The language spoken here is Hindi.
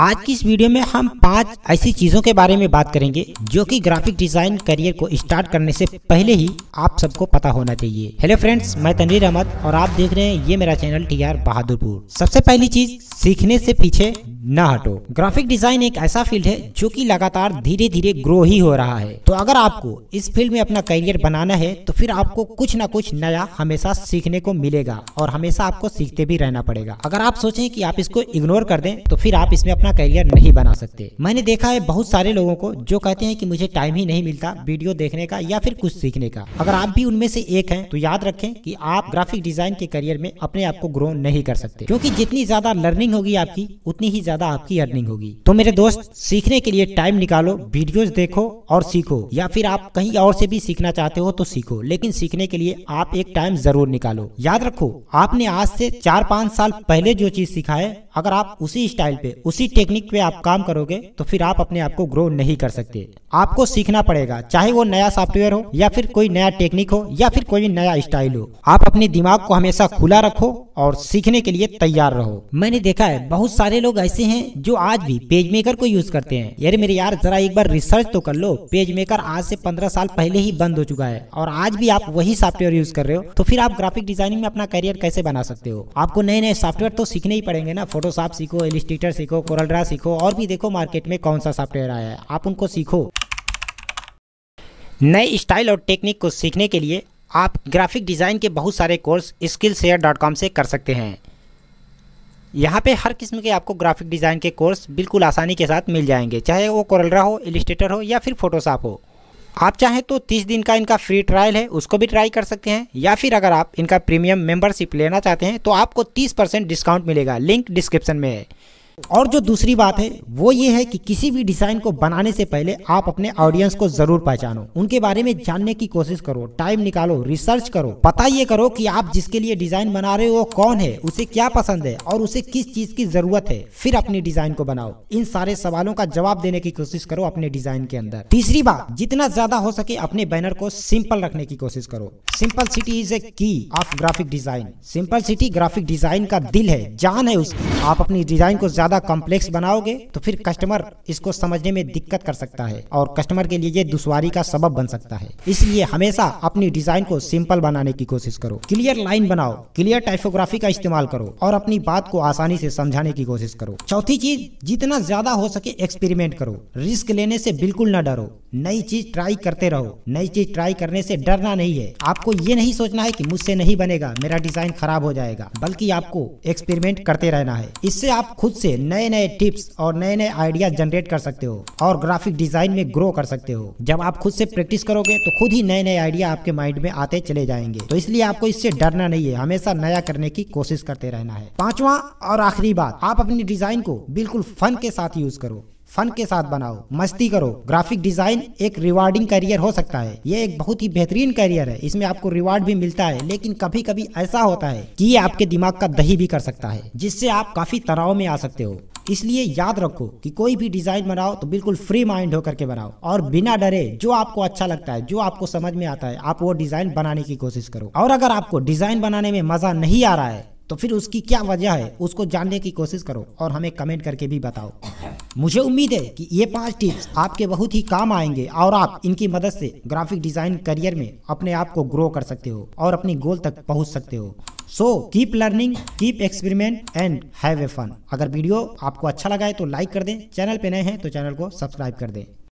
आज की इस वीडियो में हम पांच ऐसी चीजों के बारे में बात करेंगे जो कि ग्राफिक डिजाइन करियर को स्टार्ट करने से पहले ही आप सबको पता होना चाहिए हेलो फ्रेंड्स मैं तनवीर अहमद और आप देख रहे हैं ये मेरा चैनल टी आर बहादुरपुर सबसे पहली चीज सीखने से पीछे न हटो ग्राफिक डिजाइन एक ऐसा फील्ड है जो कि लगातार धीरे धीरे ग्रो ही हो रहा है तो अगर आपको इस फील्ड में अपना करियर बनाना है तो फिर आपको कुछ ना कुछ नया हमेशा सीखने को मिलेगा और हमेशा आपको सीखते भी रहना पड़ेगा अगर आप सोचें कि आप इसको इग्नोर कर दें तो फिर आप इसमें अपना करियर नहीं बना सकते मैंने देखा है बहुत सारे लोगों को जो कहते हैं कि मुझे टाइम ही नहीं मिलता वीडियो देखने का या फिर कुछ सीखने का अगर आप भी उनमें से एक हैं तो याद रखें कि आप ग्राफिक डिजाइन के करियर में अपने आप को ग्रो नहीं कर सकते क्योंकि जितनी ज्यादा लर्निंग होगी आपकी उतनी ही ज्यादा आपकी अर्निंग होगी तो मेरे दोस्त सीखने के लिए टाइम निकालो वीडियो देखो और सीखो या फिर आप कहीं और से भी सीखना चाहते हो तो सीखो लेकिन सीखने के लिए आप एक टाइम जरूर निकालो याद रखो आपने आज से चार पाँच साल पहले जो चीज सीखा है अगर आप उसी स्टाइल पे उसी टेक्निक पे आप काम करोगे तो फिर आप अपने आप को ग्रो नहीं कर सकते आपको सीखना पड़ेगा चाहे वो नया सॉफ्टवेयर हो या फिर कोई नया टेक्निक हो या फिर कोई नया स्टाइल हो आप अपने दिमाग को हमेशा खुला रखो और सीखने के लिए तैयार रहो मैंने देखा है बहुत सारे लोग ऐसे हैं जो आज भी पेज मेकर को यूज करते हैं यार मेरे यार जरा एक बार रिसर्च तो कर लो पेज मेकर आज से पंद्रह साल पहले ही बंद हो चुका है और आज भी आप वही सॉफ्टवेयर यूज कर रहे हो तो फिर आप ग्राफिक डिजाइनिंग में अपना करियर कैसे बना सकते हो आपको नए नए सॉफ्टवेयर तो सीखने ही पड़ेंगे ना फोटोशॉप सीखो एलिस्टेटर सीखो कोरलड्रा सीखो और भी देखो मार्केट में कौन सा सॉफ्टवेयर आया है आप उनको सीखो नए स्टाइल और टेक्निक को सीखने के लिए आप ग्राफिक डिज़ाइन के बहुत सारे course Skillshare dot com से कर सकते हैं यहाँ पे हर किस्म के आपको ग्राफिक डिज़ाइन के कोर्स बिल्कुल आसानी के साथ मिल जाएंगे चाहे वो कोरलरा हो इलिस्ट्रेटर हो या फिर फोटोशॉप हो आप चाहें तो 30 दिन का इनका फ्री ट्रायल है उसको भी ट्राई कर सकते हैं या फिर अगर आप इनका प्रीमियम मेंबरशिप लेना चाहते हैं तो आपको 30 परसेंट डिस्काउंट मिलेगा लिंक डिस्क्रिप्शन में है और जो दूसरी बात है वो ये है कि किसी भी डिजाइन को बनाने से पहले आप अपने ऑडियंस को जरूर पहचानो उनके बारे में जानने की कोशिश करो टाइम निकालो रिसर्च करो पता ये करो कि आप जिसके लिए डिजाइन बना रहे हो कौन है उसे क्या पसंद है और उसे किस चीज की जरूरत है फिर अपनी डिजाइन को बनाओ इन सारे सवालों का जवाब देने की कोशिश करो अपने डिजाइन के अंदर तीसरी बात जितना ज्यादा हो सके अपने बैनर को सिंपल रखने की कोशिश करो simple city is a key of graphic design simplicity graphic design का दिल है जान है उसकी आप अपनी डिजाइन को ज़्यादा कॉम्प्लेक्स बनाओगे तो फिर कस्टमर इसको समझने में दिक्कत कर सकता है और कस्टमर के लिए ये दुश्वारी का सबब बन सकता है इसलिए हमेशा अपनी डिजाइन को सिंपल बनाने की कोशिश करो क्लियर लाइन बनाओ क्लियर टाइपोग्राफी का इस्तेमाल करो और अपनी बात को आसानी से समझाने की कोशिश करो चौथी चीज जितना ज्यादा हो सके एक्सपेरिमेंट करो रिस्क लेने से बिल्कुल न डरो नई चीज ट्राई करते रहो नई चीज ट्राई करने से डरना नहीं है आपको ये नहीं सोचना है कि मुझसे नहीं बनेगा मेरा डिजाइन खराब हो जाएगा बल्कि आपको एक्सपेरिमेंट करते रहना है इससे आप खुद से नए नए टिप्स और नए नए आइडिया जनरेट कर सकते हो और ग्राफिक डिजाइन में ग्रो कर सकते हो जब आप खुद से प्रैक्टिस करोगे तो खुद ही नए नए आइडिया आपके माइंड में आते चले जाएंगे तो इसलिए आपको इससे डरना नहीं है हमेशा नया करने की कोशिश करते रहना है पांचवा और आखिरी बात आप अपनी डिजाइन को बिल्कुल फन के साथ यूज करो फन के साथ बनाओ मस्ती करो ग्राफिक डिजाइन एक रिवार्डिंग करियर हो सकता है ये एक बहुत ही बेहतरीन करियर है इसमें आपको रिवार्ड भी मिलता है लेकिन कभी कभी ऐसा होता है कि ये आपके दिमाग का दही भी कर सकता है जिससे आप काफी तनाव में आ सकते हो इसलिए याद रखो कि कोई भी डिजाइन बनाओ तो बिल्कुल फ्री माइंड होकर के बनाओ और बिना डरे जो आपको अच्छा लगता है जो आपको समझ में आता है आप वो डिजाइन बनाने की कोशिश करो और अगर आपको डिजाइन बनाने में मजा नहीं आ रहा है तो फिर उसकी क्या वजह है उसको जानने की कोशिश करो और हमें कमेंट करके भी बताओ मुझे उम्मीद है कि ये पांच टिप्स आपके बहुत ही काम आएंगे और आप इनकी मदद से ग्राफिक डिजाइन करियर में अपने आप को ग्रो कर सकते हो और अपनी गोल तक पहुंच सकते हो so keep learning keep experiment and have a fun अगर वीडियो आपको अच्छा लगा है तो लाइक कर दें चैनल पे नए हैं तो चैनल को सब्सक्राइब कर दें